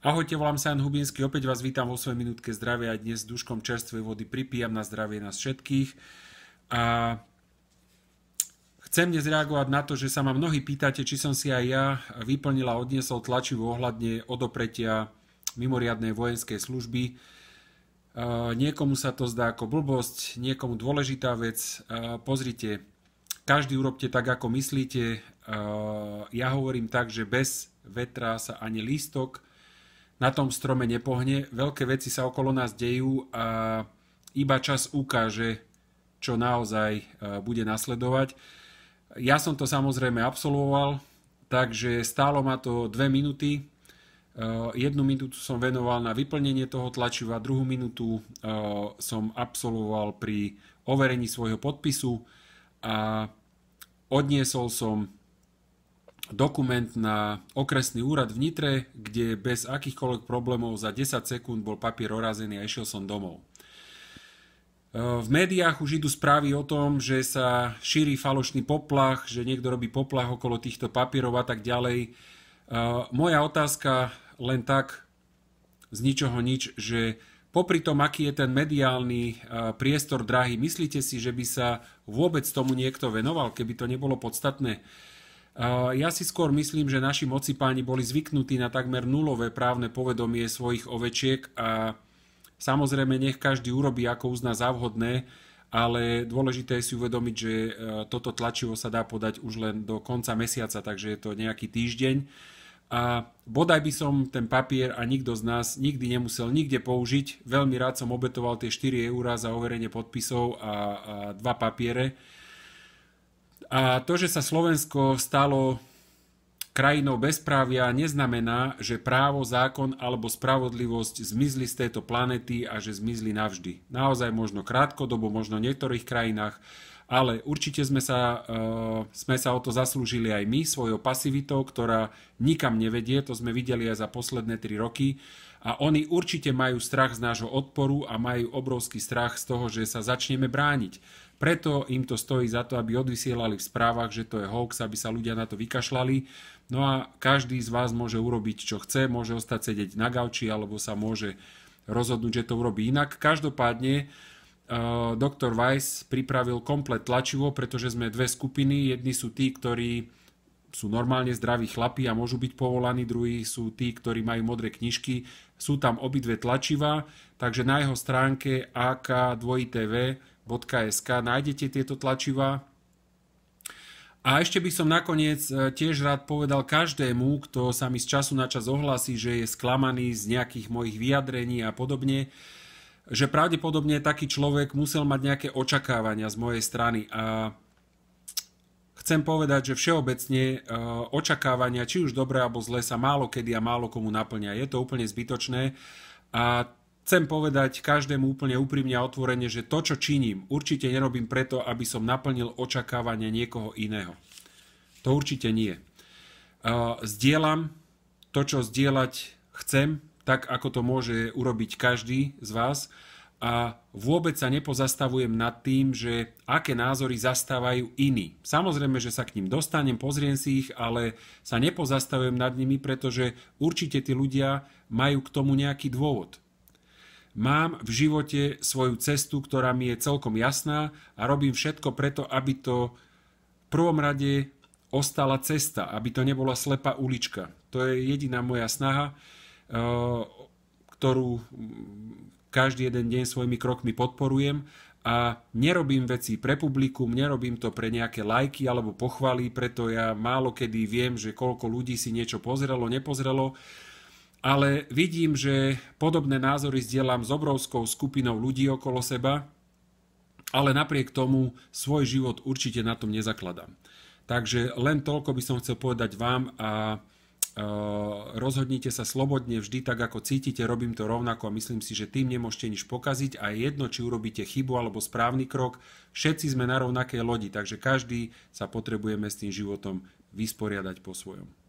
Ahojte, volám sa Jan Hubinsky, opäť vás vítam vo svojej minútke zdravia a dnes s duškom čerstvej vody pripijam na zdravie nás všetkých. A chcem dnes reagovať na to, že sa ma mnohí pýtate, či som si aj ja vyplnila a odniesol tlačivo ohľadne odopretia mimoriadnej vojenskej služby. Niekomu sa to zdá ako blbosť, niekomu dôležitá vec. Pozrite, každý urobte tak, ako myslíte. Ja hovorím tak, že bez vetra sa ani lístok na tom strome nepohne, veľké veci sa okolo nás dejú a iba čas ukáže, čo naozaj e, bude nasledovať. Ja som to samozrejme absolvoval, takže stálo ma to dve minúty. E, jednu minútu som venoval na vyplnenie toho tlačiva, druhú minútu e, som absolvoval pri overení svojho podpisu a odniesol som dokument na okresný úrad v Nitre, kde bez akýchkoľvek problémov za 10 sekúnd bol papier orazený a išiel som domov. E, v médiách už idú správy o tom, že sa šíri falošný poplach, že niekto robí poplach okolo týchto papierov a tak ďalej. E, moja otázka len tak z ničoho nič, že popri tom, aký je ten mediálny e, priestor drahý, myslíte si, že by sa vôbec tomu niekto venoval, keby to nebolo podstatné? Eh, ja si skôr myslím, že naši moci páni boli zvyknutí na takmer nulové právne povedomie svojich ovečiek a samozrejme nech každý urobí, ako uzná za vhodné, ale dôležité je si uvedomiť, že eh, toto tlačivo sa dá podať už len do konca mesiaca, takže je to nejaký týždeň. A bodaj by som ten papier a nikto z nás nikdy nemusel nikde použiť. Veľmi rád som obetoval tie 4 eurá za overenie podpisov a, a dva papiere a to, že sa Slovensko stalo krajinou bezprávia, neznamená, že právo, zákon alebo spravodlivosť zmizli z tejto planety a že zmizli navždy. Naozaj možno krátkodobo, možno v niektorých krajinách, ale určite sme sa, uh, sme sa o to zaslúžili aj my svojou pasivitou, ktorá nikam nevedie, to sme videli aj za posledné 3 roky a oni určite majú strach z nášho odporu a majú obrovský strach z toho, že sa začneme brániť. Preto im to stojí za to, aby odvysielali v správach, že to je hoax, aby sa ľudia na to vykašľali. No a každý z vás môže urobiť, čo chce, môže ostať sedieť na gauči alebo sa môže rozhodnúť, že to urobí inak. Každopádne Eh, doktor Weiss pripravil komplet tlačivo, pretože sme dve skupiny. Jedni sú tí, ktorí sú normálne zdraví chlapi a môžu byť povolaní, druhí sú tí, ktorí majú modré knižky. Sú tam obidve tlačiva, takže na jeho stránke ak2tv.sk nájdete tieto tlačiva. A ešte by som nakoniec eh, tiež rád povedal každému, kto sa mi z času na čas ohlasí, že je sklamaný z nejakých mojich vyjadrení a podobne, že pravdepodobne taký človek musel mať nejaké očakávania z mojej strany a chcem povedať, že všeobecne e, očakávania, či už dobré alebo zlé, sa málo kedy a málo komu naplňa. Je to úplne zbytočné a chcem povedať každému úplne úprimne a otvorene, že to, čo činím, určite nerobím preto, aby som naplnil očakávania niekoho iného. To určite nie. E, zdieľam to, čo zdieľať chcem, tak ako to môže urobiť každý z vás a vôbec sa nepozastavujem nad tým, že aké názory zastávajú iní. Samozrejme, že sa k ním dostanem, pozriem si ich, ale sa nepozastavujem nad nimi, pretože určite tí ľudia majú k tomu nejaký dôvod. Mám v živote svoju cestu, ktorá mi je celkom jasná a robím všetko preto, aby to v prvom rade ostala cesta, aby to nebola slepá ulička. To je jediná moja snaha ktorú každý jeden deň svojimi krokmi podporujem a nerobím veci pre publikum, nerobím to pre nejaké lajky alebo pochvaly, preto ja málo kedy viem, že koľko ľudí si niečo pozrelo, nepozrelo, ale vidím, že podobné názory zdieľam s obrovskou skupinou ľudí okolo seba, ale napriek tomu svoj život určite na tom nezakladám. Takže len toľko by som chcel povedať vám a rozhodnite sa slobodne vždy tak, ako cítite, robím to rovnako a myslím si, že tým nemôžete nič pokaziť a jedno, či urobíte chybu alebo správny krok, všetci sme na rovnakej lodi, takže každý sa potrebujeme s tým životom vysporiadať po svojom.